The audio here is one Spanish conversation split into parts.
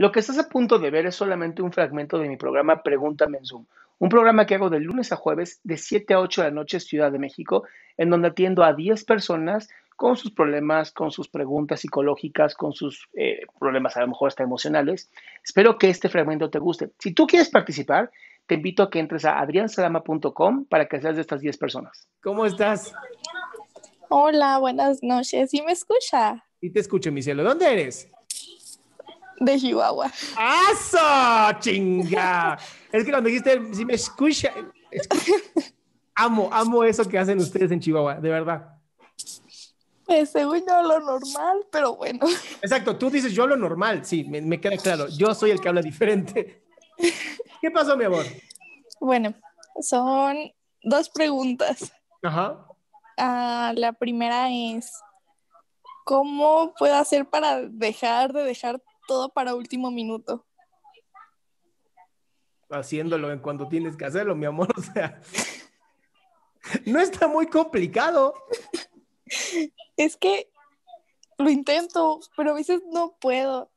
Lo que estás a punto de ver es solamente un fragmento de mi programa Pregúntame en Zoom, un programa que hago de lunes a jueves de 7 a 8 de la noche Ciudad de México, en donde atiendo a 10 personas con sus problemas, con sus preguntas psicológicas, con sus eh, problemas a lo mejor hasta emocionales. Espero que este fragmento te guste. Si tú quieres participar, te invito a que entres a adriansalama.com para que seas de estas 10 personas. ¿Cómo estás? Hola, buenas noches. ¿Y me escucha? Y te escucho, mi cielo. ¿Dónde eres? de Chihuahua. ¡Aso! ¡Chinga! es que cuando dijiste, si me escucha. Amo, amo eso que hacen ustedes en Chihuahua, de verdad. según yo lo normal, pero bueno. Exacto, tú dices yo lo normal, sí, me, queda claro. Yo soy el que habla diferente. ¿Qué pasó, mi amor? Bueno, son dos preguntas. Ajá. Ah, la primera es, ¿cómo puedo hacer para dejar de dejar todo para último minuto. Haciéndolo en cuando tienes que hacerlo, mi amor. O sea, no está muy complicado. Es que lo intento, pero a veces no puedo.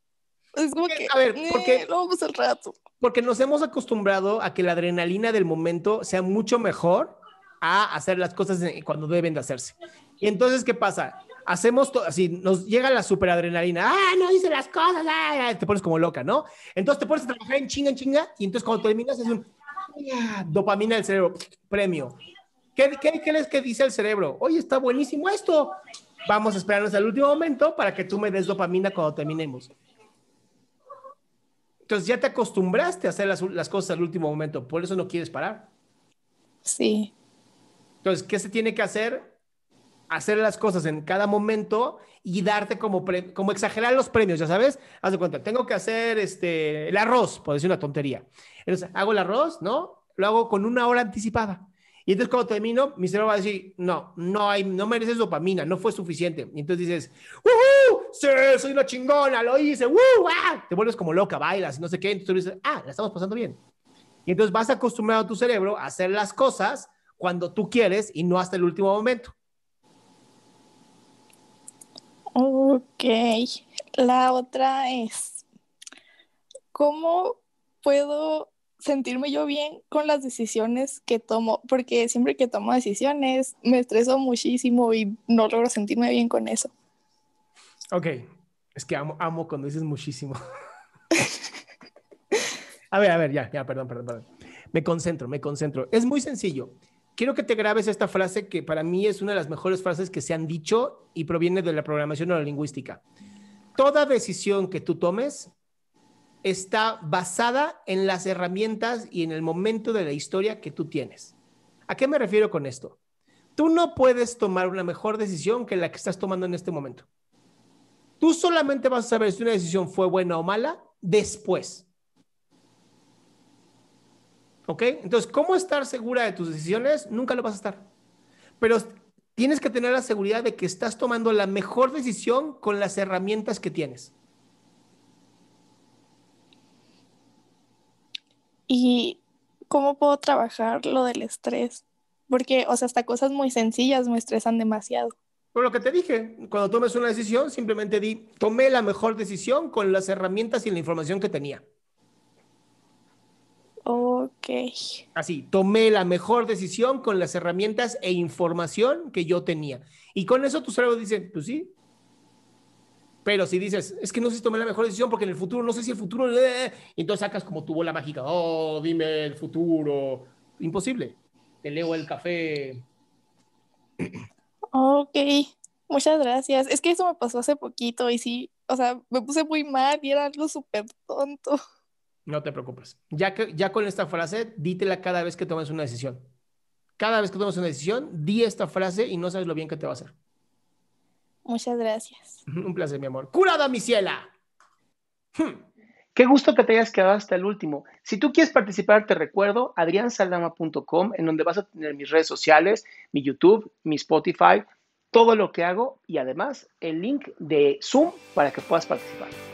Es como que, a ver, eh, porque lo vamos al rato. Porque nos hemos acostumbrado a que la adrenalina del momento sea mucho mejor a hacer las cosas cuando deben de hacerse. Y entonces, ¿qué pasa? hacemos así, nos llega la superadrenalina, ah, no dice las cosas, ah, te pones como loca, ¿no? Entonces te pones a trabajar en chinga, en chinga, y entonces cuando terminas es un ah, dopamina del cerebro, premio. ¿Qué, qué, qué es que dice el cerebro? Oye, está buenísimo esto. Vamos a esperarnos al último momento para que tú me des dopamina cuando terminemos. Entonces ya te acostumbraste a hacer las, las cosas al último momento, por eso no quieres parar. Sí. Entonces, ¿qué se tiene que hacer? hacer las cosas en cada momento y darte como, como exagerar los premios, ya sabes, haz de cuenta, tengo que hacer este, el arroz, por decir una tontería. Entonces, hago el arroz, ¿no? Lo hago con una hora anticipada. Y entonces cuando termino, mi cerebro va a decir, no, no hay, no mereces dopamina, no fue suficiente. Y entonces dices, ¡uhú! ¡Sí, soy una chingona! ¡Lo hice! ¡Uh! ¡Ah! Te vuelves como loca, bailas no sé qué. Entonces dices, ah, la estamos pasando bien. Y entonces vas acostumbrado a tu cerebro a hacer las cosas cuando tú quieres y no hasta el último momento. Ok. La otra es, ¿cómo puedo sentirme yo bien con las decisiones que tomo? Porque siempre que tomo decisiones me estreso muchísimo y no logro sentirme bien con eso. Ok, es que amo, amo cuando dices muchísimo. a ver, a ver, ya, ya, perdón, perdón, perdón. Me concentro, me concentro. Es muy sencillo quiero que te grabes esta frase que para mí es una de las mejores frases que se han dicho y proviene de la programación lingüística. Toda decisión que tú tomes está basada en las herramientas y en el momento de la historia que tú tienes. ¿A qué me refiero con esto? Tú no puedes tomar una mejor decisión que la que estás tomando en este momento. Tú solamente vas a saber si una decisión fue buena o mala después. ¿Ok? Entonces, ¿cómo estar segura de tus decisiones? Nunca lo vas a estar. Pero tienes que tener la seguridad de que estás tomando la mejor decisión con las herramientas que tienes. ¿Y cómo puedo trabajar lo del estrés? Porque, o sea, hasta cosas muy sencillas me estresan demasiado. Por lo que te dije, cuando tomes una decisión, simplemente di, tomé la mejor decisión con las herramientas y la información que tenía. Ok. Así, tomé la mejor decisión con las herramientas e información que yo tenía. Y con eso tus cerebro dice, pues sí. Pero si dices, es que no sé si tomé la mejor decisión porque en el futuro, no sé si el futuro... Eh, eh, eh, entonces sacas como tu bola mágica, oh, dime el futuro. Imposible. Te leo el café. Ok, muchas gracias. Es que eso me pasó hace poquito y sí, o sea, me puse muy mal y era algo súper tonto. No te preocupes. Ya, que, ya con esta frase, dítela cada vez que tomes una decisión. Cada vez que tomes una decisión, di esta frase y no sabes lo bien que te va a hacer. Muchas gracias. Un placer, mi amor. ¡Curada, mi ciela! Hmm. Qué gusto que te hayas quedado hasta el último. Si tú quieres participar, te recuerdo adriansaldama.com, en donde vas a tener mis redes sociales, mi YouTube, mi Spotify, todo lo que hago y además el link de Zoom para que puedas participar.